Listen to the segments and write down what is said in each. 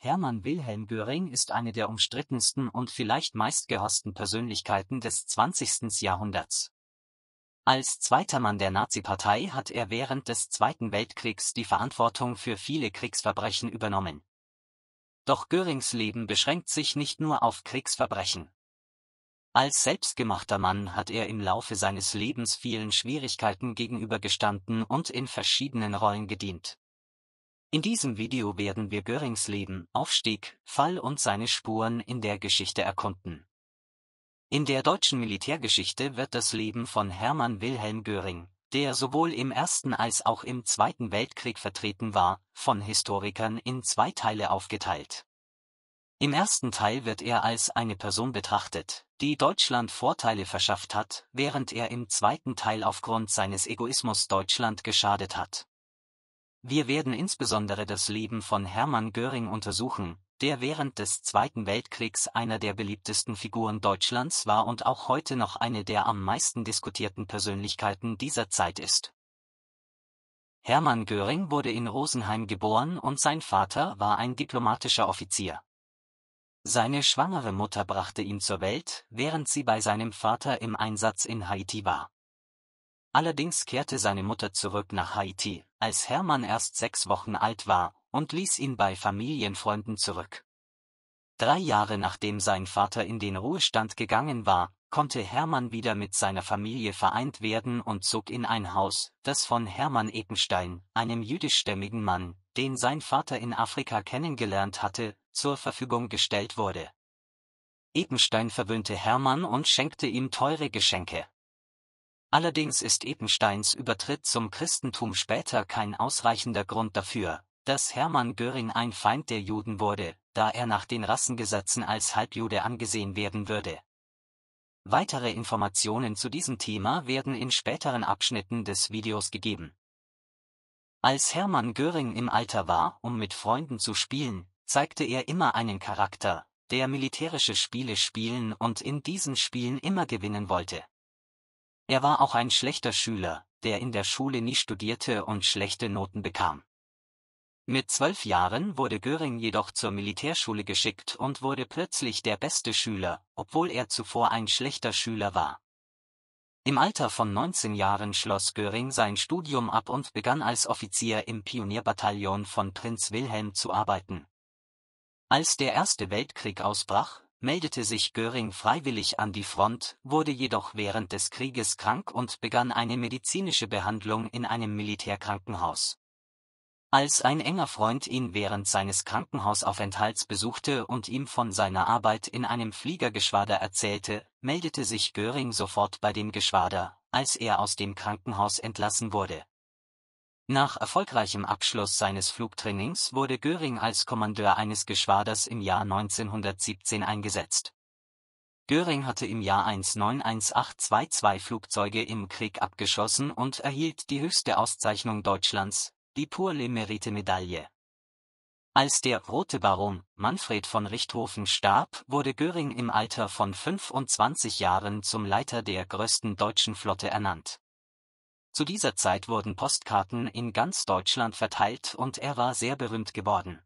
Hermann Wilhelm Göring ist eine der umstrittensten und vielleicht meistgehassten Persönlichkeiten des 20. Jahrhunderts. Als zweiter Mann der Nazi-Partei hat er während des Zweiten Weltkriegs die Verantwortung für viele Kriegsverbrechen übernommen. Doch Görings Leben beschränkt sich nicht nur auf Kriegsverbrechen. Als selbstgemachter Mann hat er im Laufe seines Lebens vielen Schwierigkeiten gegenübergestanden und in verschiedenen Rollen gedient in diesem Video werden wir Görings Leben, Aufstieg, Fall und seine Spuren in der Geschichte erkunden. In der deutschen Militärgeschichte wird das Leben von Hermann Wilhelm Göring, der sowohl im Ersten als auch im Zweiten Weltkrieg vertreten war, von Historikern in zwei Teile aufgeteilt. Im ersten Teil wird er als eine Person betrachtet, die Deutschland Vorteile verschafft hat, während er im zweiten Teil aufgrund seines Egoismus Deutschland geschadet hat. Wir werden insbesondere das Leben von Hermann Göring untersuchen, der während des Zweiten Weltkriegs einer der beliebtesten Figuren Deutschlands war und auch heute noch eine der am meisten diskutierten Persönlichkeiten dieser Zeit ist. Hermann Göring wurde in Rosenheim geboren und sein Vater war ein diplomatischer Offizier. Seine schwangere Mutter brachte ihn zur Welt, während sie bei seinem Vater im Einsatz in Haiti war. Allerdings kehrte seine Mutter zurück nach Haiti, als Hermann erst sechs Wochen alt war, und ließ ihn bei Familienfreunden zurück. Drei Jahre nachdem sein Vater in den Ruhestand gegangen war, konnte Hermann wieder mit seiner Familie vereint werden und zog in ein Haus, das von Hermann Ekenstein, einem jüdischstämmigen Mann, den sein Vater in Afrika kennengelernt hatte, zur Verfügung gestellt wurde. Ekenstein verwöhnte Hermann und schenkte ihm teure Geschenke. Allerdings ist Epensteins Übertritt zum Christentum später kein ausreichender Grund dafür, dass Hermann Göring ein Feind der Juden wurde, da er nach den Rassengesetzen als Halbjude angesehen werden würde. Weitere Informationen zu diesem Thema werden in späteren Abschnitten des Videos gegeben. Als Hermann Göring im Alter war, um mit Freunden zu spielen, zeigte er immer einen Charakter, der militärische Spiele spielen und in diesen Spielen immer gewinnen wollte. Er war auch ein schlechter Schüler, der in der Schule nie studierte und schlechte Noten bekam. Mit zwölf Jahren wurde Göring jedoch zur Militärschule geschickt und wurde plötzlich der beste Schüler, obwohl er zuvor ein schlechter Schüler war. Im Alter von 19 Jahren schloss Göring sein Studium ab und begann als Offizier im Pionierbataillon von Prinz Wilhelm zu arbeiten. Als der Erste Weltkrieg ausbrach, meldete sich Göring freiwillig an die Front, wurde jedoch während des Krieges krank und begann eine medizinische Behandlung in einem Militärkrankenhaus. Als ein enger Freund ihn während seines Krankenhausaufenthalts besuchte und ihm von seiner Arbeit in einem Fliegergeschwader erzählte, meldete sich Göring sofort bei dem Geschwader, als er aus dem Krankenhaus entlassen wurde nach erfolgreichem Abschluss seines Flugtrainings wurde Göring als Kommandeur eines Geschwaders im Jahr 1917 eingesetzt. Göring hatte im Jahr 1918-22 Flugzeuge im Krieg abgeschossen und erhielt die höchste Auszeichnung Deutschlands, die Pour le Mérite Medaille. Als der Rote Baron Manfred von Richthofen starb, wurde Göring im Alter von 25 Jahren zum Leiter der größten deutschen Flotte ernannt zu dieser Zeit wurden Postkarten in ganz Deutschland verteilt und er war sehr berühmt geworden.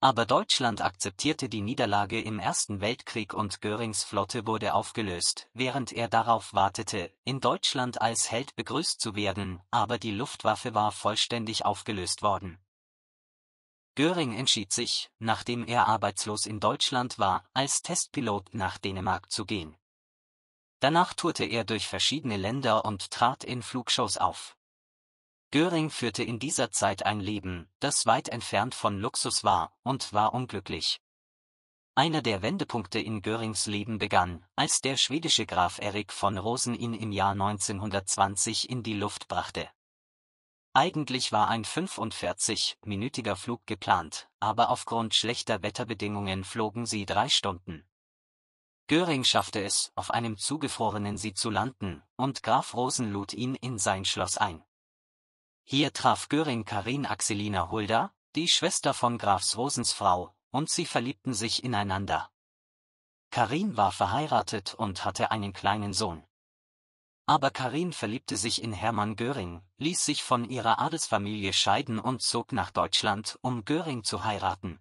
Aber Deutschland akzeptierte die Niederlage im Ersten Weltkrieg und Görings Flotte wurde aufgelöst, während er darauf wartete, in Deutschland als Held begrüßt zu werden, aber die Luftwaffe war vollständig aufgelöst worden. Göring entschied sich, nachdem er arbeitslos in Deutschland war, als Testpilot nach Dänemark zu gehen. Danach tourte er durch verschiedene Länder und trat in Flugshows auf. Göring führte in dieser Zeit ein Leben, das weit entfernt von Luxus war, und war unglücklich. Einer der Wendepunkte in Görings Leben begann, als der schwedische Graf Erik von Rosen ihn im Jahr 1920 in die Luft brachte. Eigentlich war ein 45-minütiger Flug geplant, aber aufgrund schlechter Wetterbedingungen flogen sie drei Stunden. Göring schaffte es, auf einem zugefrorenen See zu landen, und Graf Rosen lud ihn in sein Schloss ein. Hier traf Göring Karin Axelina Hulda, die Schwester von Graf Rosens Frau, und sie verliebten sich ineinander. Karin war verheiratet und hatte einen kleinen Sohn. Aber Karin verliebte sich in Hermann Göring, ließ sich von ihrer Adelsfamilie scheiden und zog nach Deutschland, um Göring zu heiraten.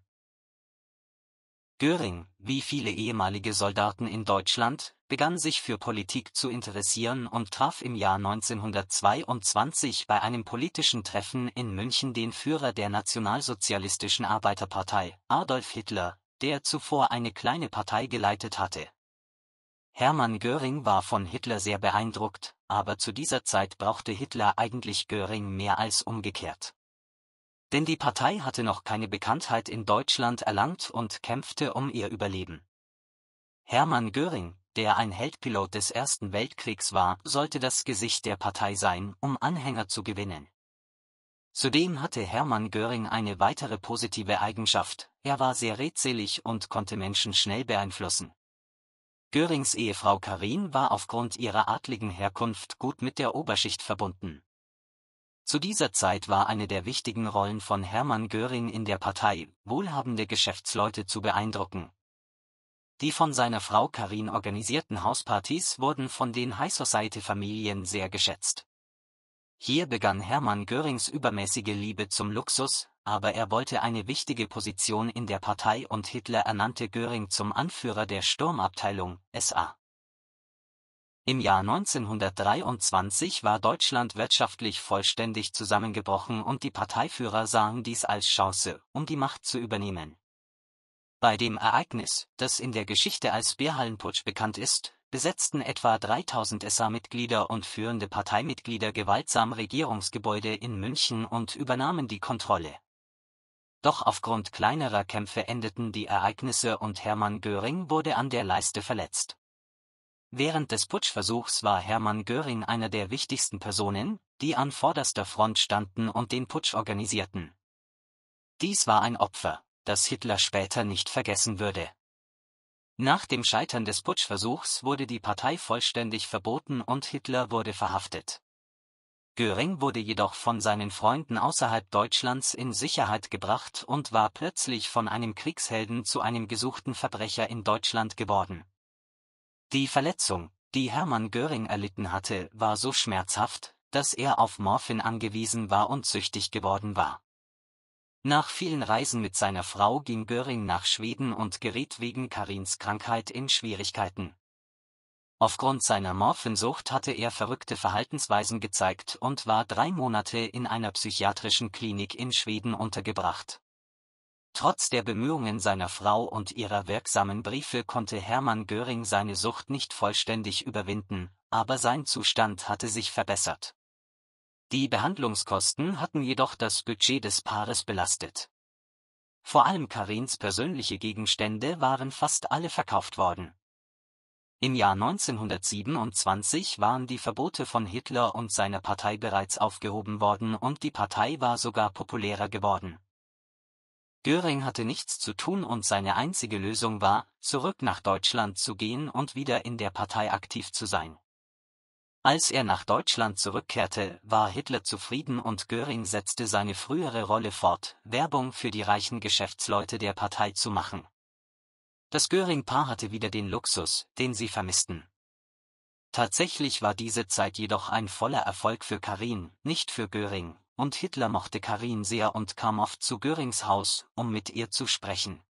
Göring, wie viele ehemalige Soldaten in Deutschland, begann sich für Politik zu interessieren und traf im Jahr 1922 bei einem politischen Treffen in München den Führer der Nationalsozialistischen Arbeiterpartei, Adolf Hitler, der zuvor eine kleine Partei geleitet hatte. Hermann Göring war von Hitler sehr beeindruckt, aber zu dieser Zeit brauchte Hitler eigentlich Göring mehr als umgekehrt. Denn die Partei hatte noch keine Bekanntheit in Deutschland erlangt und kämpfte um ihr Überleben. Hermann Göring, der ein Heldpilot des Ersten Weltkriegs war, sollte das Gesicht der Partei sein, um Anhänger zu gewinnen. Zudem hatte Hermann Göring eine weitere positive Eigenschaft, er war sehr redselig und konnte Menschen schnell beeinflussen. Görings Ehefrau Karin war aufgrund ihrer adligen Herkunft gut mit der Oberschicht verbunden. Zu dieser Zeit war eine der wichtigen Rollen von Hermann Göring in der Partei, wohlhabende Geschäftsleute zu beeindrucken. Die von seiner Frau Karin organisierten Hauspartys wurden von den High Society Familien sehr geschätzt. Hier begann Hermann Görings übermäßige Liebe zum Luxus, aber er wollte eine wichtige Position in der Partei und Hitler ernannte Göring zum Anführer der Sturmabteilung SA. Im Jahr 1923 war Deutschland wirtschaftlich vollständig zusammengebrochen und die Parteiführer sahen dies als Chance, um die Macht zu übernehmen. Bei dem Ereignis, das in der Geschichte als Bärhallenputsch bekannt ist, besetzten etwa 3000 SA-Mitglieder und führende Parteimitglieder gewaltsam Regierungsgebäude in München und übernahmen die Kontrolle. Doch aufgrund kleinerer Kämpfe endeten die Ereignisse und Hermann Göring wurde an der Leiste verletzt. Während des Putschversuchs war Hermann Göring eine der wichtigsten Personen, die an vorderster Front standen und den Putsch organisierten. Dies war ein Opfer, das Hitler später nicht vergessen würde. Nach dem Scheitern des Putschversuchs wurde die Partei vollständig verboten und Hitler wurde verhaftet. Göring wurde jedoch von seinen Freunden außerhalb Deutschlands in Sicherheit gebracht und war plötzlich von einem Kriegshelden zu einem gesuchten Verbrecher in Deutschland geworden. Die Verletzung, die Hermann Göring erlitten hatte, war so schmerzhaft, dass er auf Morphin angewiesen war und süchtig geworden war. Nach vielen Reisen mit seiner Frau ging Göring nach Schweden und geriet wegen Karins Krankheit in Schwierigkeiten. Aufgrund seiner Morphinsucht hatte er verrückte Verhaltensweisen gezeigt und war drei Monate in einer psychiatrischen Klinik in Schweden untergebracht. Trotz der Bemühungen seiner Frau und ihrer wirksamen Briefe konnte Hermann Göring seine Sucht nicht vollständig überwinden, aber sein Zustand hatte sich verbessert. Die Behandlungskosten hatten jedoch das Budget des Paares belastet. Vor allem Karins persönliche Gegenstände waren fast alle verkauft worden. Im Jahr 1927 waren die Verbote von Hitler und seiner Partei bereits aufgehoben worden und die Partei war sogar populärer geworden. Göring hatte nichts zu tun und seine einzige Lösung war, zurück nach Deutschland zu gehen und wieder in der Partei aktiv zu sein. Als er nach Deutschland zurückkehrte, war Hitler zufrieden und Göring setzte seine frühere Rolle fort, Werbung für die reichen Geschäftsleute der Partei zu machen. Das Göring-Paar hatte wieder den Luxus, den sie vermissten. Tatsächlich war diese Zeit jedoch ein voller Erfolg für Karin, nicht für Göring, und Hitler mochte Karin sehr und kam oft zu Görings Haus, um mit ihr zu sprechen.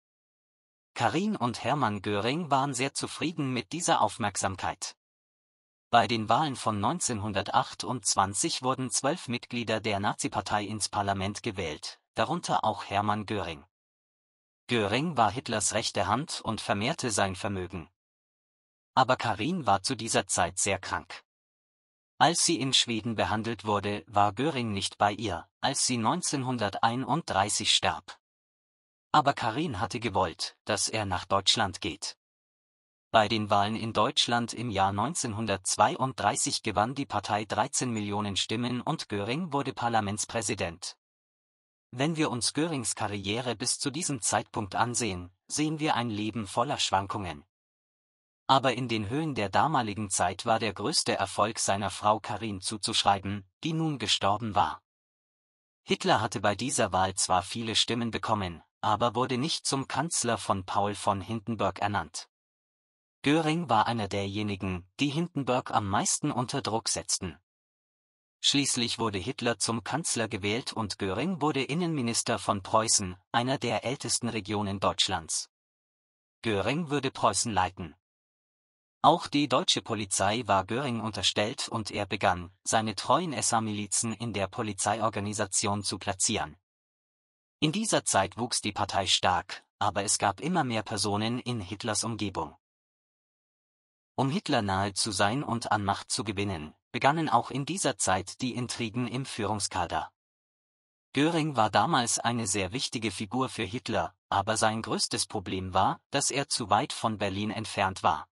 Karin und Hermann Göring waren sehr zufrieden mit dieser Aufmerksamkeit. Bei den Wahlen von 1928 wurden zwölf Mitglieder der Nazi-Partei ins Parlament gewählt, darunter auch Hermann Göring. Göring war Hitlers rechte Hand und vermehrte sein Vermögen. Aber Karin war zu dieser Zeit sehr krank. Als sie in Schweden behandelt wurde, war Göring nicht bei ihr, als sie 1931 starb. Aber Karin hatte gewollt, dass er nach Deutschland geht. Bei den Wahlen in Deutschland im Jahr 1932 gewann die Partei 13 Millionen Stimmen und Göring wurde Parlamentspräsident. Wenn wir uns Görings Karriere bis zu diesem Zeitpunkt ansehen, sehen wir ein Leben voller Schwankungen, aber in den Höhen der damaligen Zeit war der größte Erfolg seiner Frau Karin zuzuschreiben, die nun gestorben war. Hitler hatte bei dieser Wahl zwar viele Stimmen bekommen, aber wurde nicht zum Kanzler von Paul von Hindenburg ernannt. Göring war einer derjenigen, die Hindenburg am meisten unter Druck setzten. Schließlich wurde Hitler zum Kanzler gewählt und Göring wurde Innenminister von Preußen, einer der ältesten Regionen Deutschlands. Göring würde Preußen leiten. Auch die deutsche Polizei war Göring unterstellt und er begann, seine treuen SA-Milizen in der Polizeiorganisation zu platzieren. In dieser Zeit wuchs die Partei stark, aber es gab immer mehr Personen in Hitlers Umgebung. Um Hitler nahe zu sein und an Macht zu gewinnen, begannen auch in dieser Zeit die Intrigen im Führungskader. Göring war damals eine sehr wichtige Figur für Hitler, aber sein größtes Problem war, dass er zu weit von Berlin entfernt war.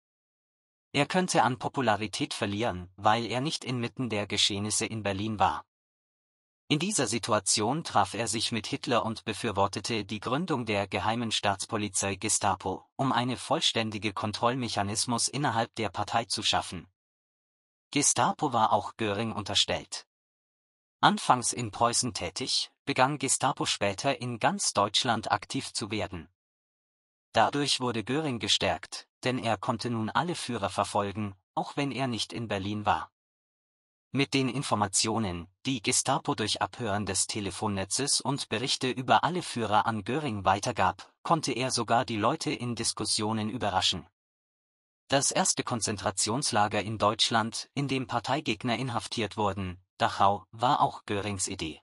Er könnte an Popularität verlieren, weil er nicht inmitten der Geschehnisse in Berlin war. In dieser Situation traf er sich mit Hitler und befürwortete die Gründung der Geheimen Staatspolizei Gestapo, um eine vollständige Kontrollmechanismus innerhalb der Partei zu schaffen. Gestapo war auch Göring unterstellt. Anfangs in Preußen tätig, begann Gestapo später in ganz Deutschland aktiv zu werden Dadurch wurde Göring gestärkt, denn er konnte nun alle Führer verfolgen, auch wenn er nicht in Berlin war. Mit den Informationen, die Gestapo durch Abhören des Telefonnetzes und Berichte über alle Führer an Göring weitergab, konnte er sogar die Leute in Diskussionen überraschen. Das erste Konzentrationslager in Deutschland, in dem Parteigegner inhaftiert wurden, Dachau, war auch Görings Idee.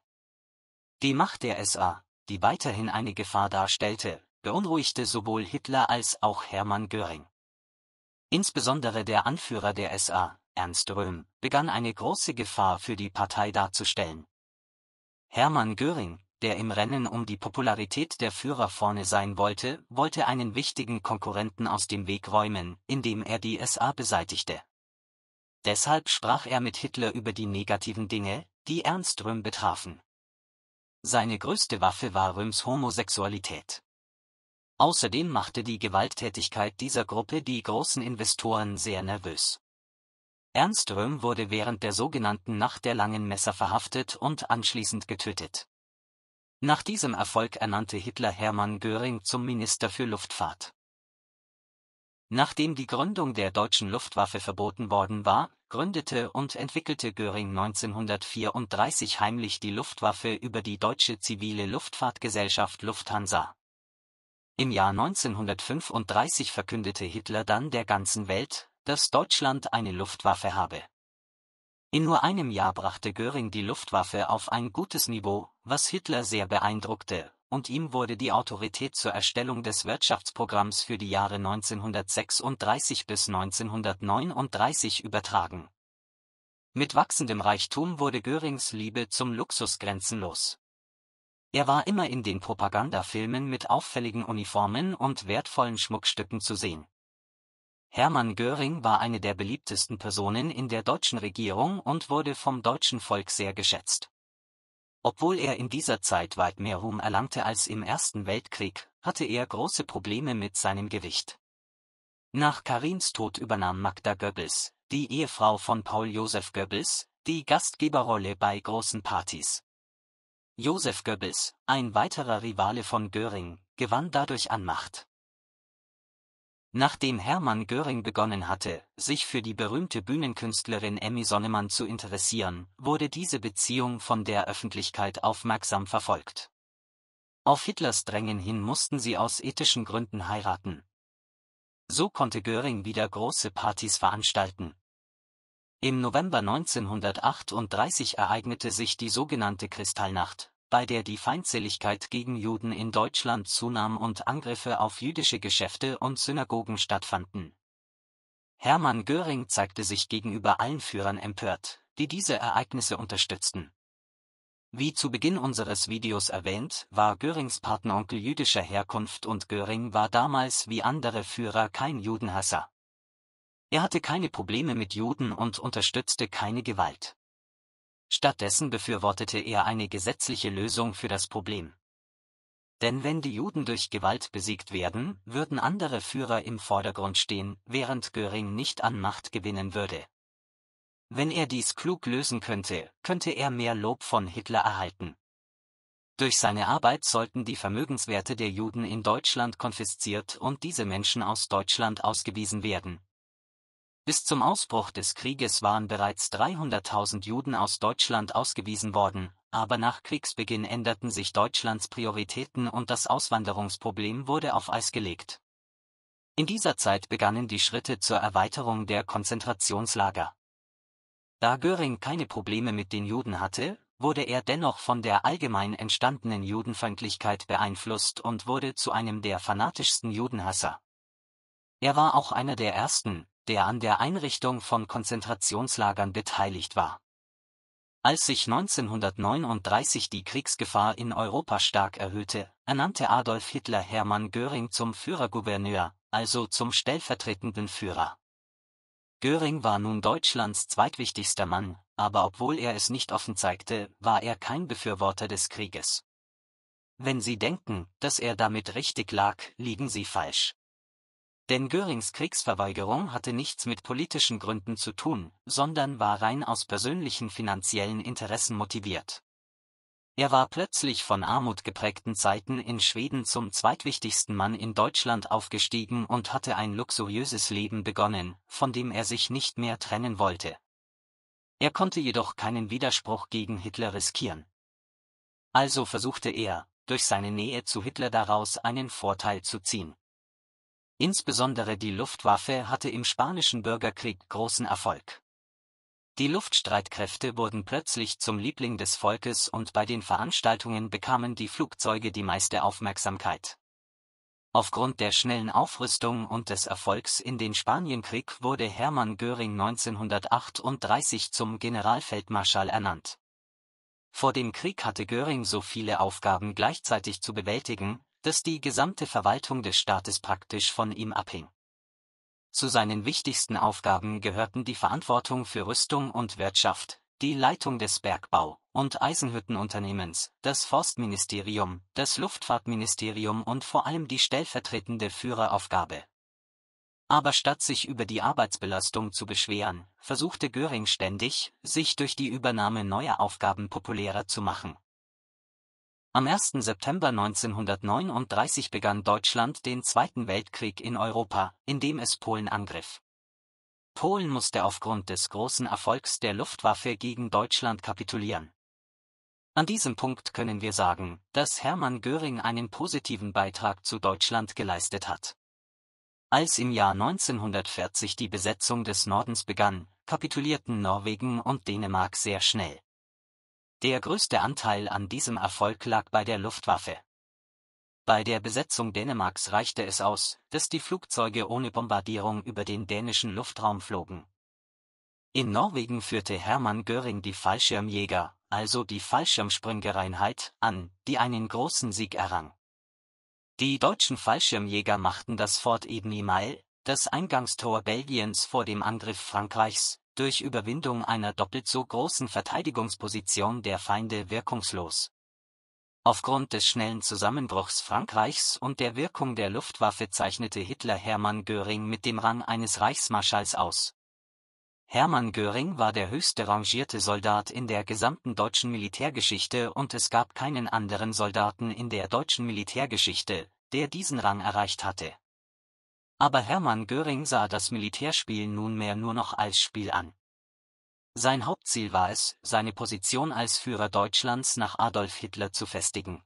Die Macht der SA, die weiterhin eine Gefahr darstellte, beunruhigte sowohl Hitler als auch Hermann Göring. Insbesondere der Anführer der SA, Ernst Röhm, begann eine große Gefahr für die Partei darzustellen. Hermann Göring, der im Rennen um die Popularität der Führer vorne sein wollte, wollte einen wichtigen Konkurrenten aus dem Weg räumen, indem er die SA beseitigte. Deshalb sprach er mit Hitler über die negativen Dinge, die Ernst Röhm betrafen. Seine größte Waffe war Röhms Homosexualität. Außerdem machte die Gewalttätigkeit dieser Gruppe die großen Investoren sehr nervös. Ernst Röhm wurde während der sogenannten Nacht der langen Messer verhaftet und anschließend getötet. Nach diesem Erfolg ernannte Hitler Hermann Göring zum Minister für Luftfahrt. Nachdem die Gründung der deutschen Luftwaffe verboten worden war, gründete und entwickelte Göring 1934 heimlich die Luftwaffe über die deutsche zivile Luftfahrtgesellschaft Lufthansa im Jahr 1935 verkündete Hitler dann der ganzen Welt, dass Deutschland eine Luftwaffe habe. In nur einem Jahr brachte Göring die Luftwaffe auf ein gutes Niveau, was Hitler sehr beeindruckte, und ihm wurde die Autorität zur Erstellung des Wirtschaftsprogramms für die Jahre 1936 bis 1939 übertragen. Mit wachsendem Reichtum wurde Görings Liebe zum Luxus grenzenlos er war immer in den Propagandafilmen mit auffälligen Uniformen und wertvollen Schmuckstücken zu sehen. Hermann Göring war eine der beliebtesten Personen in der deutschen Regierung und wurde vom deutschen Volk sehr geschätzt. Obwohl er in dieser Zeit weit mehr Ruhm erlangte als im Ersten Weltkrieg, hatte er große Probleme mit seinem Gewicht. Nach Karins Tod übernahm Magda Goebbels, die Ehefrau von Paul Josef Goebbels, die Gastgeberrolle bei großen Partys. Josef Goebbels, ein weiterer Rivale von Göring, gewann dadurch an Macht. Nachdem Hermann Göring begonnen hatte, sich für die berühmte Bühnenkünstlerin Emmy Sonnemann zu interessieren, wurde diese Beziehung von der Öffentlichkeit aufmerksam verfolgt. Auf Hitlers Drängen hin mussten sie aus ethischen Gründen heiraten. So konnte Göring wieder große Partys veranstalten. Im November 1938 ereignete sich die sogenannte Kristallnacht, bei der die Feindseligkeit gegen Juden in Deutschland zunahm und Angriffe auf jüdische Geschäfte und Synagogen stattfanden. Hermann Göring zeigte sich gegenüber allen Führern empört, die diese Ereignisse unterstützten. Wie zu Beginn unseres Videos erwähnt, war Görings Partneronkel jüdischer Herkunft und Göring war damals wie andere Führer kein Judenhasser. Er hatte keine Probleme mit Juden und unterstützte keine Gewalt. Stattdessen befürwortete er eine gesetzliche Lösung für das Problem. Denn wenn die Juden durch Gewalt besiegt werden, würden andere Führer im Vordergrund stehen, während Göring nicht an Macht gewinnen würde. Wenn er dies klug lösen könnte, könnte er mehr Lob von Hitler erhalten. Durch seine Arbeit sollten die Vermögenswerte der Juden in Deutschland konfisziert und diese Menschen aus Deutschland ausgewiesen werden, bis zum Ausbruch des Krieges waren bereits 300.000 Juden aus Deutschland ausgewiesen worden, aber nach Kriegsbeginn änderten sich Deutschlands Prioritäten und das Auswanderungsproblem wurde auf Eis gelegt. In dieser Zeit begannen die Schritte zur Erweiterung der Konzentrationslager. Da Göring keine Probleme mit den Juden hatte, wurde er dennoch von der allgemein entstandenen Judenfeindlichkeit beeinflusst und wurde zu einem der fanatischsten Judenhasser. Er war auch einer der ersten, der an der Einrichtung von Konzentrationslagern beteiligt war. Als sich 1939 die Kriegsgefahr in Europa stark erhöhte, ernannte Adolf Hitler Hermann Göring zum Führergouverneur, also zum stellvertretenden Führer. Göring war nun Deutschlands zweitwichtigster Mann, aber obwohl er es nicht offen zeigte, war er kein Befürworter des Krieges. Wenn Sie denken, dass er damit richtig lag, liegen Sie falsch. Denn Görings Kriegsverweigerung hatte nichts mit politischen Gründen zu tun, sondern war rein aus persönlichen finanziellen Interessen motiviert. Er war plötzlich von Armut geprägten Zeiten in Schweden zum zweitwichtigsten Mann in Deutschland aufgestiegen und hatte ein luxuriöses Leben begonnen, von dem er sich nicht mehr trennen wollte. Er konnte jedoch keinen Widerspruch gegen Hitler riskieren. Also versuchte er, durch seine Nähe zu Hitler daraus einen Vorteil zu ziehen. Insbesondere die Luftwaffe hatte im Spanischen Bürgerkrieg großen Erfolg. Die Luftstreitkräfte wurden plötzlich zum Liebling des Volkes und bei den Veranstaltungen bekamen die Flugzeuge die meiste Aufmerksamkeit. Aufgrund der schnellen Aufrüstung und des Erfolgs in den Spanienkrieg wurde Hermann Göring 1938 zum Generalfeldmarschall ernannt. Vor dem Krieg hatte Göring so viele Aufgaben gleichzeitig zu bewältigen, dass die gesamte Verwaltung des Staates praktisch von ihm abhing. Zu seinen wichtigsten Aufgaben gehörten die Verantwortung für Rüstung und Wirtschaft, die Leitung des Bergbau- und Eisenhüttenunternehmens, das Forstministerium, das Luftfahrtministerium und vor allem die stellvertretende Führeraufgabe. Aber statt sich über die Arbeitsbelastung zu beschweren, versuchte Göring ständig, sich durch die Übernahme neuer Aufgaben populärer zu machen. Am 1. September 1939 begann Deutschland den Zweiten Weltkrieg in Europa, indem es Polen angriff. Polen musste aufgrund des großen Erfolgs der Luftwaffe gegen Deutschland kapitulieren. An diesem Punkt können wir sagen, dass Hermann Göring einen positiven Beitrag zu Deutschland geleistet hat. Als im Jahr 1940 die Besetzung des Nordens begann, kapitulierten Norwegen und Dänemark sehr schnell. Der größte Anteil an diesem Erfolg lag bei der Luftwaffe. Bei der Besetzung Dänemarks reichte es aus, dass die Flugzeuge ohne Bombardierung über den dänischen Luftraum flogen. In Norwegen führte Hermann Göring die Fallschirmjäger, also die Fallschirmspringereinheit, an, die einen großen Sieg errang. Die deutschen Fallschirmjäger machten das Fort Eben Emael, das Eingangstor Belgiens vor dem Angriff Frankreichs, durch Überwindung einer doppelt so großen Verteidigungsposition der Feinde wirkungslos. Aufgrund des schnellen Zusammenbruchs Frankreichs und der Wirkung der Luftwaffe zeichnete Hitler Hermann Göring mit dem Rang eines Reichsmarschalls aus. Hermann Göring war der höchste rangierte Soldat in der gesamten deutschen Militärgeschichte und es gab keinen anderen Soldaten in der deutschen Militärgeschichte, der diesen Rang erreicht hatte aber Hermann Göring sah das Militärspiel nunmehr nur noch als Spiel an. Sein Hauptziel war es, seine Position als Führer Deutschlands nach Adolf Hitler zu festigen.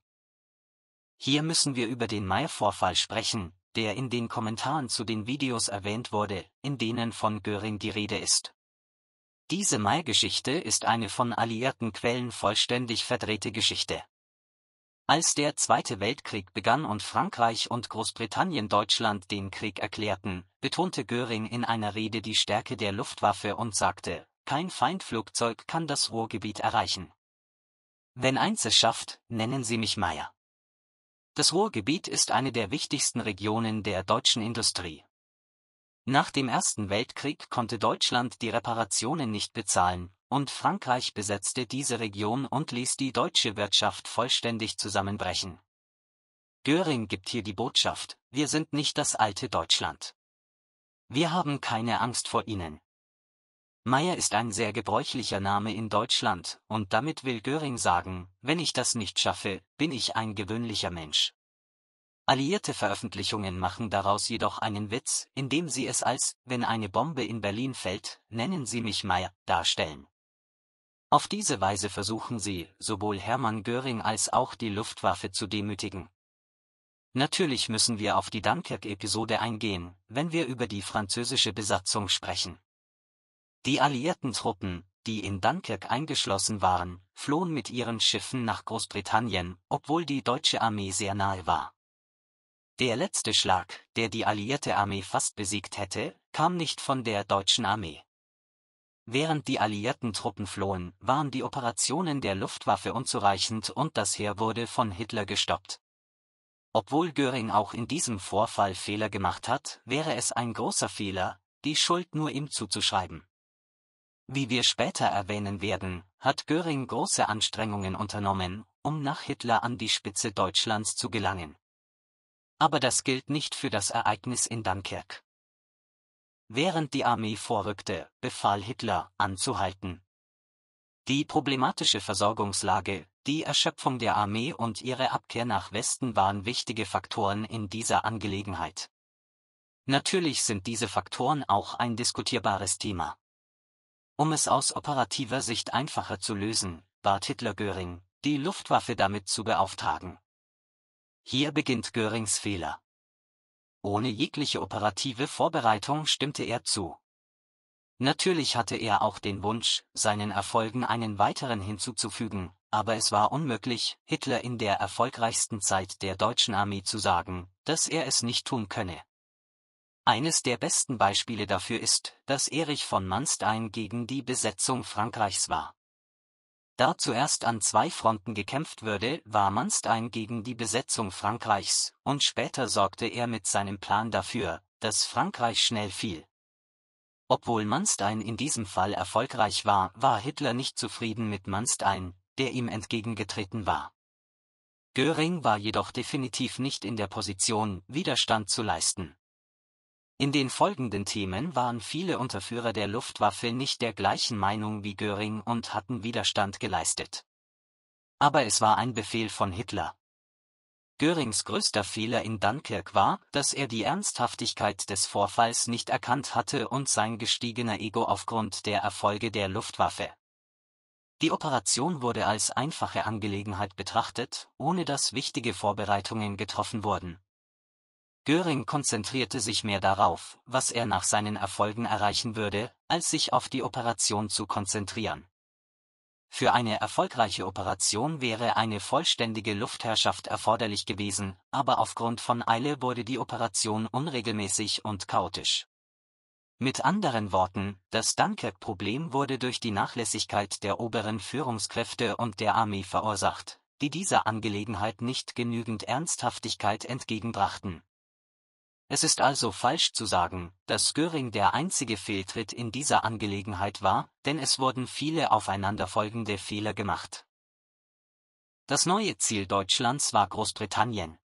Hier müssen wir über den Mai-Vorfall sprechen, der in den Kommentaren zu den Videos erwähnt wurde, in denen von Göring die Rede ist. Diese Mai-Geschichte ist eine von alliierten Quellen vollständig verdrehte Geschichte. Als der Zweite Weltkrieg begann und Frankreich und Großbritannien Deutschland den Krieg erklärten, betonte Göring in einer Rede die Stärke der Luftwaffe und sagte, kein Feindflugzeug kann das Ruhrgebiet erreichen. Wenn eins es schafft, nennen Sie mich Meier. Das Ruhrgebiet ist eine der wichtigsten Regionen der deutschen Industrie, nach dem Ersten Weltkrieg konnte Deutschland die Reparationen nicht bezahlen, und Frankreich besetzte diese Region und ließ die deutsche Wirtschaft vollständig zusammenbrechen. Göring gibt hier die Botschaft, wir sind nicht das alte Deutschland. Wir haben keine Angst vor ihnen. Meier ist ein sehr gebräuchlicher Name in Deutschland, und damit will Göring sagen, wenn ich das nicht schaffe, bin ich ein gewöhnlicher Mensch. Alliierte Veröffentlichungen machen daraus jedoch einen Witz, indem sie es als Wenn eine Bombe in Berlin fällt, nennen Sie mich Meyer darstellen. Auf diese Weise versuchen sie, sowohl Hermann Göring als auch die Luftwaffe zu demütigen. Natürlich müssen wir auf die Dunkirk-Episode eingehen, wenn wir über die französische Besatzung sprechen. Die alliierten Truppen, die in Dunkirk eingeschlossen waren, flohen mit ihren Schiffen nach Großbritannien, obwohl die deutsche Armee sehr nahe war. Der letzte Schlag, der die alliierte Armee fast besiegt hätte, kam nicht von der deutschen Armee. Während die alliierten Truppen flohen, waren die Operationen der Luftwaffe unzureichend und das Heer wurde von Hitler gestoppt. Obwohl Göring auch in diesem Vorfall Fehler gemacht hat, wäre es ein großer Fehler, die Schuld nur ihm zuzuschreiben. Wie wir später erwähnen werden, hat Göring große Anstrengungen unternommen, um nach Hitler an die Spitze Deutschlands zu gelangen aber das gilt nicht für das Ereignis in Dunkirk. Während die Armee vorrückte, befahl Hitler, anzuhalten. Die problematische Versorgungslage, die Erschöpfung der Armee und ihre Abkehr nach Westen waren wichtige Faktoren in dieser Angelegenheit. Natürlich sind diese Faktoren auch ein diskutierbares Thema. Um es aus operativer Sicht einfacher zu lösen, bat Hitler Göring, die Luftwaffe damit zu beauftragen. Hier beginnt Görings Fehler. Ohne jegliche operative Vorbereitung stimmte er zu. Natürlich hatte er auch den Wunsch, seinen Erfolgen einen weiteren hinzuzufügen, aber es war unmöglich, Hitler in der erfolgreichsten Zeit der deutschen Armee zu sagen, dass er es nicht tun könne. Eines der besten Beispiele dafür ist, dass Erich von Manstein gegen die Besetzung Frankreichs war. Da zuerst an zwei Fronten gekämpft würde, war Manstein gegen die Besetzung Frankreichs, und später sorgte er mit seinem Plan dafür, dass Frankreich schnell fiel. Obwohl Manstein in diesem Fall erfolgreich war, war Hitler nicht zufrieden mit Manstein, der ihm entgegengetreten war. Göring war jedoch definitiv nicht in der Position, Widerstand zu leisten. In den folgenden Themen waren viele Unterführer der Luftwaffe nicht der gleichen Meinung wie Göring und hatten Widerstand geleistet. Aber es war ein Befehl von Hitler. Görings größter Fehler in Dunkirk war, dass er die Ernsthaftigkeit des Vorfalls nicht erkannt hatte und sein gestiegener Ego aufgrund der Erfolge der Luftwaffe. Die Operation wurde als einfache Angelegenheit betrachtet, ohne dass wichtige Vorbereitungen getroffen wurden. Göring konzentrierte sich mehr darauf, was er nach seinen Erfolgen erreichen würde, als sich auf die Operation zu konzentrieren. Für eine erfolgreiche Operation wäre eine vollständige Luftherrschaft erforderlich gewesen, aber aufgrund von Eile wurde die Operation unregelmäßig und chaotisch. Mit anderen Worten, das Dunkirk-Problem wurde durch die Nachlässigkeit der oberen Führungskräfte und der Armee verursacht, die dieser Angelegenheit nicht genügend Ernsthaftigkeit entgegenbrachten. Es ist also falsch zu sagen, dass Göring der einzige Fehltritt in dieser Angelegenheit war, denn es wurden viele aufeinanderfolgende Fehler gemacht. Das neue Ziel Deutschlands war Großbritannien.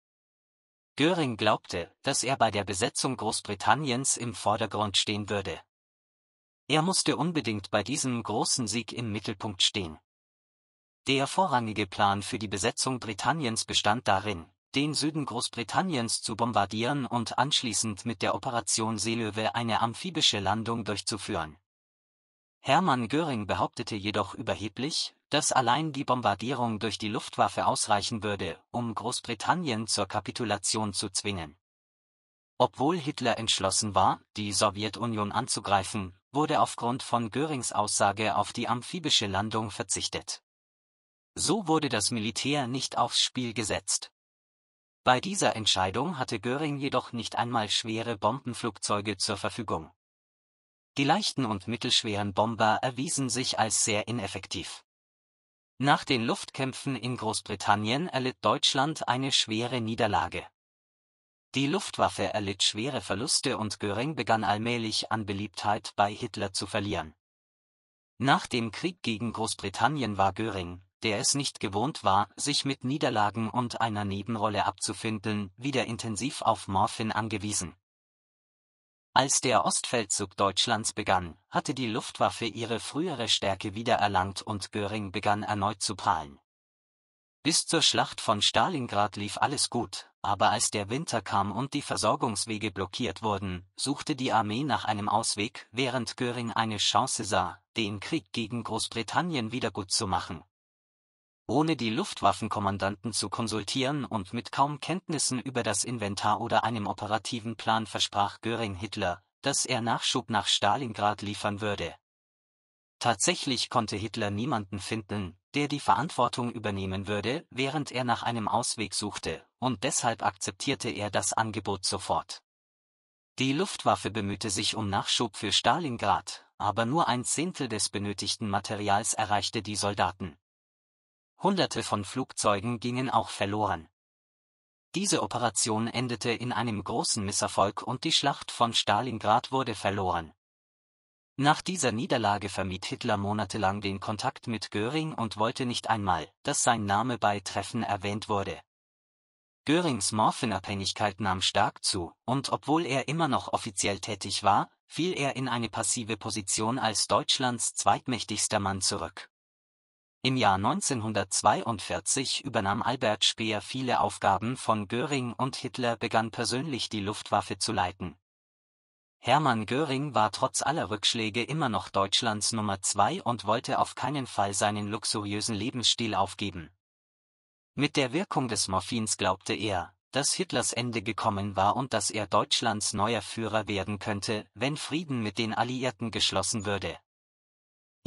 Göring glaubte, dass er bei der Besetzung Großbritanniens im Vordergrund stehen würde. Er musste unbedingt bei diesem großen Sieg im Mittelpunkt stehen. Der vorrangige Plan für die Besetzung Britanniens bestand darin, den Süden Großbritanniens zu bombardieren und anschließend mit der Operation Seelöwe eine amphibische Landung durchzuführen. Hermann Göring behauptete jedoch überheblich, dass allein die Bombardierung durch die Luftwaffe ausreichen würde, um Großbritannien zur Kapitulation zu zwingen. Obwohl Hitler entschlossen war, die Sowjetunion anzugreifen, wurde aufgrund von Görings Aussage auf die amphibische Landung verzichtet. So wurde das Militär nicht aufs Spiel gesetzt. Bei dieser Entscheidung hatte Göring jedoch nicht einmal schwere Bombenflugzeuge zur Verfügung. Die leichten und mittelschweren Bomber erwiesen sich als sehr ineffektiv. Nach den Luftkämpfen in Großbritannien erlitt Deutschland eine schwere Niederlage. Die Luftwaffe erlitt schwere Verluste und Göring begann allmählich an Beliebtheit bei Hitler zu verlieren. Nach dem Krieg gegen Großbritannien war Göring, der es nicht gewohnt war, sich mit Niederlagen und einer Nebenrolle abzufinden, wieder intensiv auf Morphin angewiesen. Als der Ostfeldzug Deutschlands begann, hatte die Luftwaffe ihre frühere Stärke wiedererlangt und Göring begann erneut zu prahlen. Bis zur Schlacht von Stalingrad lief alles gut, aber als der Winter kam und die Versorgungswege blockiert wurden, suchte die Armee nach einem Ausweg, während Göring eine Chance sah, den Krieg gegen Großbritannien wiedergutzumachen ohne die Luftwaffenkommandanten zu konsultieren und mit kaum Kenntnissen über das Inventar oder einem operativen Plan versprach Göring Hitler, dass er Nachschub nach Stalingrad liefern würde. Tatsächlich konnte Hitler niemanden finden, der die Verantwortung übernehmen würde, während er nach einem Ausweg suchte, und deshalb akzeptierte er das Angebot sofort. Die Luftwaffe bemühte sich um Nachschub für Stalingrad, aber nur ein Zehntel des benötigten Materials erreichte die Soldaten. Hunderte von Flugzeugen gingen auch verloren. Diese Operation endete in einem großen Misserfolg und die Schlacht von Stalingrad wurde verloren. Nach dieser Niederlage vermied Hitler monatelang den Kontakt mit Göring und wollte nicht einmal, dass sein Name bei Treffen erwähnt wurde. Görings Morphinabhängigkeit nahm stark zu, und obwohl er immer noch offiziell tätig war, fiel er in eine passive Position als Deutschlands zweitmächtigster Mann zurück. Im Jahr 1942 übernahm Albert Speer viele Aufgaben von Göring und Hitler begann persönlich die Luftwaffe zu leiten. Hermann Göring war trotz aller Rückschläge immer noch Deutschlands Nummer zwei und wollte auf keinen Fall seinen luxuriösen Lebensstil aufgeben. Mit der Wirkung des Morphins glaubte er, dass Hitlers Ende gekommen war und dass er Deutschlands neuer Führer werden könnte, wenn Frieden mit den Alliierten geschlossen würde.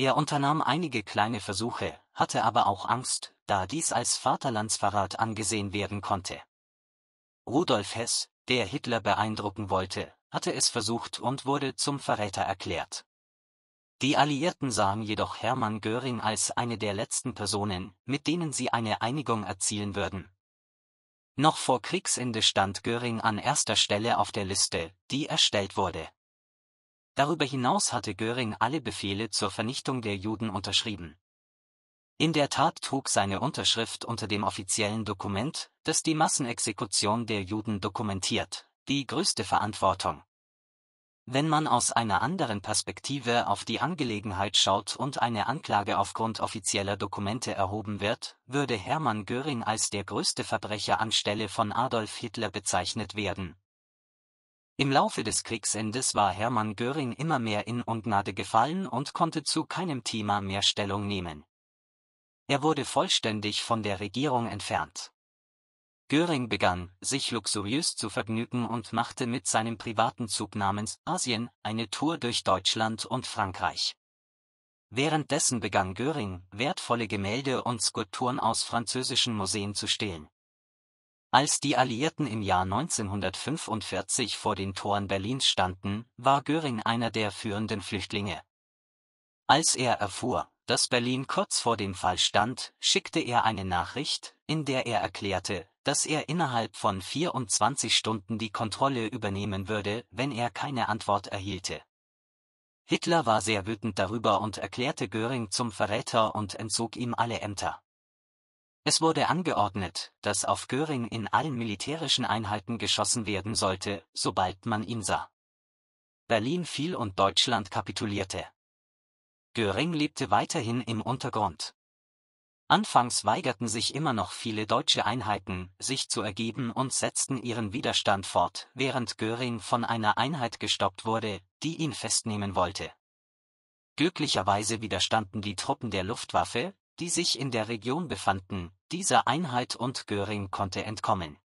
Er unternahm einige kleine Versuche, hatte aber auch Angst, da dies als Vaterlandsverrat angesehen werden konnte. Rudolf Hess, der Hitler beeindrucken wollte, hatte es versucht und wurde zum Verräter erklärt. Die Alliierten sahen jedoch Hermann Göring als eine der letzten Personen, mit denen sie eine Einigung erzielen würden. Noch vor Kriegsende stand Göring an erster Stelle auf der Liste, die erstellt wurde. Darüber hinaus hatte Göring alle Befehle zur Vernichtung der Juden unterschrieben. In der Tat trug seine Unterschrift unter dem offiziellen Dokument, das die Massenexekution der Juden dokumentiert, die größte Verantwortung. Wenn man aus einer anderen Perspektive auf die Angelegenheit schaut und eine Anklage aufgrund offizieller Dokumente erhoben wird, würde Hermann Göring als der größte Verbrecher anstelle von Adolf Hitler bezeichnet werden, im Laufe des Kriegsendes war Hermann Göring immer mehr in Ungnade gefallen und konnte zu keinem Thema mehr Stellung nehmen. Er wurde vollständig von der Regierung entfernt. Göring begann, sich luxuriös zu vergnügen und machte mit seinem privaten Zug namens Asien eine Tour durch Deutschland und Frankreich. Währenddessen begann Göring, wertvolle Gemälde und Skulpturen aus französischen Museen zu stehlen. Als die Alliierten im Jahr 1945 vor den Toren Berlins standen, war Göring einer der führenden Flüchtlinge. Als er erfuhr, dass Berlin kurz vor dem Fall stand, schickte er eine Nachricht, in der er erklärte, dass er innerhalb von 24 Stunden die Kontrolle übernehmen würde, wenn er keine Antwort erhielte. Hitler war sehr wütend darüber und erklärte Göring zum Verräter und entzog ihm alle Ämter. Es wurde angeordnet, dass auf Göring in allen militärischen Einheiten geschossen werden sollte, sobald man ihn sah. Berlin fiel und Deutschland kapitulierte. Göring lebte weiterhin im Untergrund. Anfangs weigerten sich immer noch viele deutsche Einheiten, sich zu ergeben und setzten ihren Widerstand fort, während Göring von einer Einheit gestoppt wurde, die ihn festnehmen wollte. Glücklicherweise widerstanden die Truppen der Luftwaffe, die sich in der Region befanden, dieser Einheit und Göring konnte entkommen.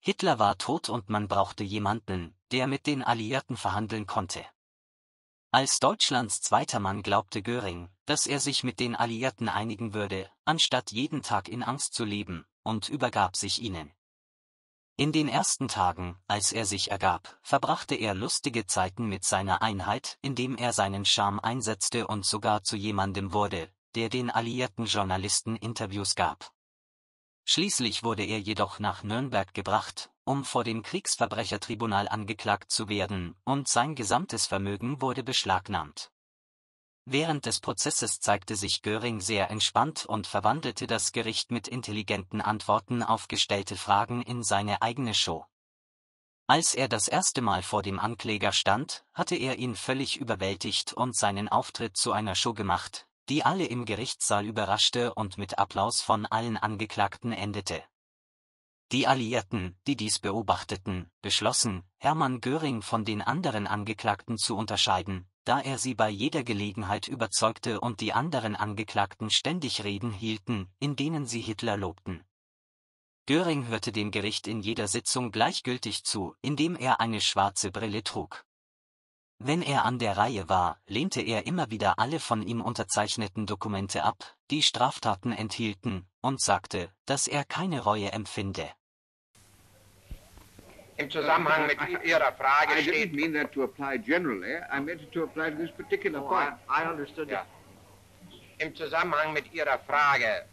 Hitler war tot und man brauchte jemanden, der mit den Alliierten verhandeln konnte. Als Deutschlands zweiter Mann glaubte Göring, dass er sich mit den Alliierten einigen würde, anstatt jeden Tag in Angst zu leben, und übergab sich ihnen. In den ersten Tagen, als er sich ergab, verbrachte er lustige Zeiten mit seiner Einheit, indem er seinen Charme einsetzte und sogar zu jemandem wurde, der den alliierten Journalisten Interviews gab. Schließlich wurde er jedoch nach Nürnberg gebracht, um vor dem Kriegsverbrechertribunal angeklagt zu werden, und sein gesamtes Vermögen wurde beschlagnahmt. Während des Prozesses zeigte sich Göring sehr entspannt und verwandelte das Gericht mit intelligenten Antworten auf gestellte Fragen in seine eigene Show. Als er das erste Mal vor dem Ankläger stand, hatte er ihn völlig überwältigt und seinen Auftritt zu einer Show gemacht, die alle im Gerichtssaal überraschte und mit Applaus von allen Angeklagten endete. Die Alliierten, die dies beobachteten, beschlossen, Hermann Göring von den anderen Angeklagten zu unterscheiden, da er sie bei jeder Gelegenheit überzeugte und die anderen Angeklagten ständig Reden hielten, in denen sie Hitler lobten. Göring hörte dem Gericht in jeder Sitzung gleichgültig zu, indem er eine schwarze Brille trug. Wenn er an der Reihe war, lehnte er immer wieder alle von ihm unterzeichneten Dokumente ab, die Straftaten enthielten, und sagte, dass er keine Reue empfinde. Im Zusammenhang mit Ihrer Frage steht... I didn't mean that to apply generally. I meant to apply to this particular point. Oh, I, understood ja. Im Zusammenhang mit Ihrer Frage,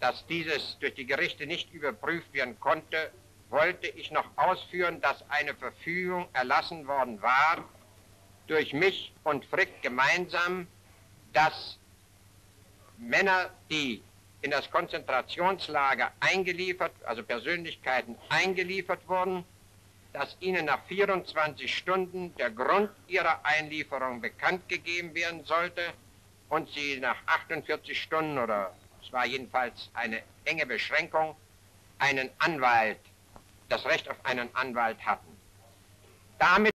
dass dieses durch die Gerichte nicht überprüft werden konnte, wollte ich noch ausführen, dass eine Verfügung erlassen worden war, durch mich und Frick gemeinsam, dass Männer, die in das Konzentrationslager eingeliefert, also Persönlichkeiten eingeliefert wurden, dass ihnen nach 24 Stunden der Grund ihrer Einlieferung bekannt gegeben werden sollte und sie nach 48 Stunden oder es war jedenfalls eine enge Beschränkung, einen Anwalt, das Recht auf einen Anwalt hatten. Damit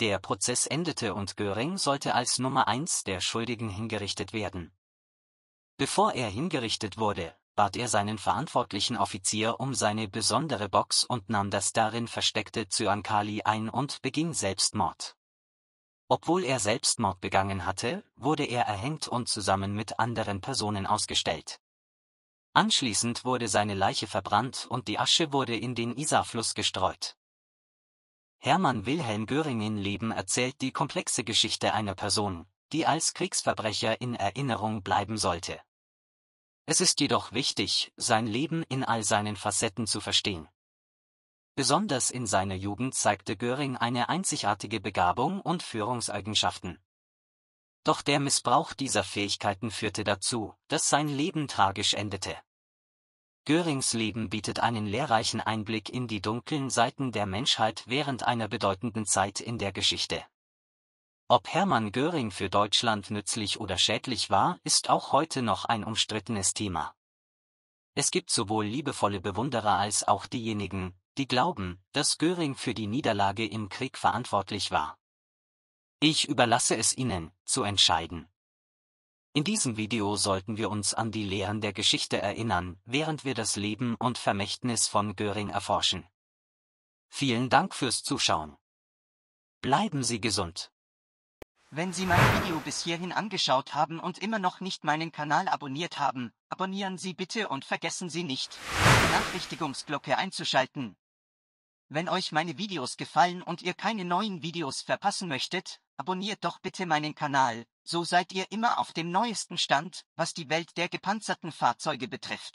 der Prozess endete und Göring sollte als Nummer eins der Schuldigen hingerichtet werden. Bevor er hingerichtet wurde, bat er seinen verantwortlichen Offizier um seine besondere Box und nahm das darin versteckte Zyankali ein und beging Selbstmord. Obwohl er Selbstmord begangen hatte, wurde er erhängt und zusammen mit anderen Personen ausgestellt. Anschließend wurde seine Leiche verbrannt und die Asche wurde in den Isarfluss gestreut. Hermann Wilhelm Göring-Leben in erzählt die komplexe Geschichte einer Person, die als Kriegsverbrecher in Erinnerung bleiben sollte. Es ist jedoch wichtig, sein Leben in all seinen Facetten zu verstehen. Besonders in seiner Jugend zeigte Göring eine einzigartige Begabung und Führungseigenschaften. Doch der Missbrauch dieser Fähigkeiten führte dazu, dass sein Leben tragisch endete. Görings Leben bietet einen lehrreichen Einblick in die dunklen Seiten der Menschheit während einer bedeutenden Zeit in der Geschichte. Ob Hermann Göring für Deutschland nützlich oder schädlich war, ist auch heute noch ein umstrittenes Thema. Es gibt sowohl liebevolle Bewunderer als auch diejenigen, die glauben, dass Göring für die Niederlage im Krieg verantwortlich war. Ich überlasse es Ihnen, zu entscheiden. In diesem Video sollten wir uns an die Lehren der Geschichte erinnern, während wir das Leben und Vermächtnis von Göring erforschen. Vielen Dank fürs Zuschauen. Bleiben Sie gesund. Wenn Sie mein Video bis hierhin angeschaut haben und immer noch nicht meinen Kanal abonniert haben, abonnieren Sie bitte und vergessen Sie nicht, die Benachrichtigungsglocke einzuschalten. Wenn euch meine Videos gefallen und ihr keine neuen Videos verpassen möchtet, abonniert doch bitte meinen Kanal, so seid ihr immer auf dem neuesten Stand, was die Welt der gepanzerten Fahrzeuge betrifft